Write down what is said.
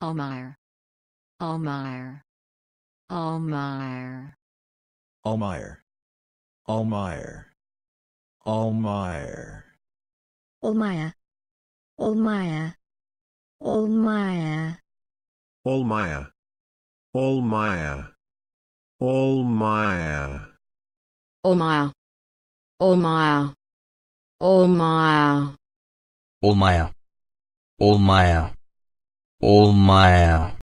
Omar. Omar. Omar. Omar. Omar. Omar. Olmaya. Olmaya. Olmaya. Olmaya. Olmaya. Olmaya. Olmaya. Olmaya. Olmaya. Olmaya. Olmaya. All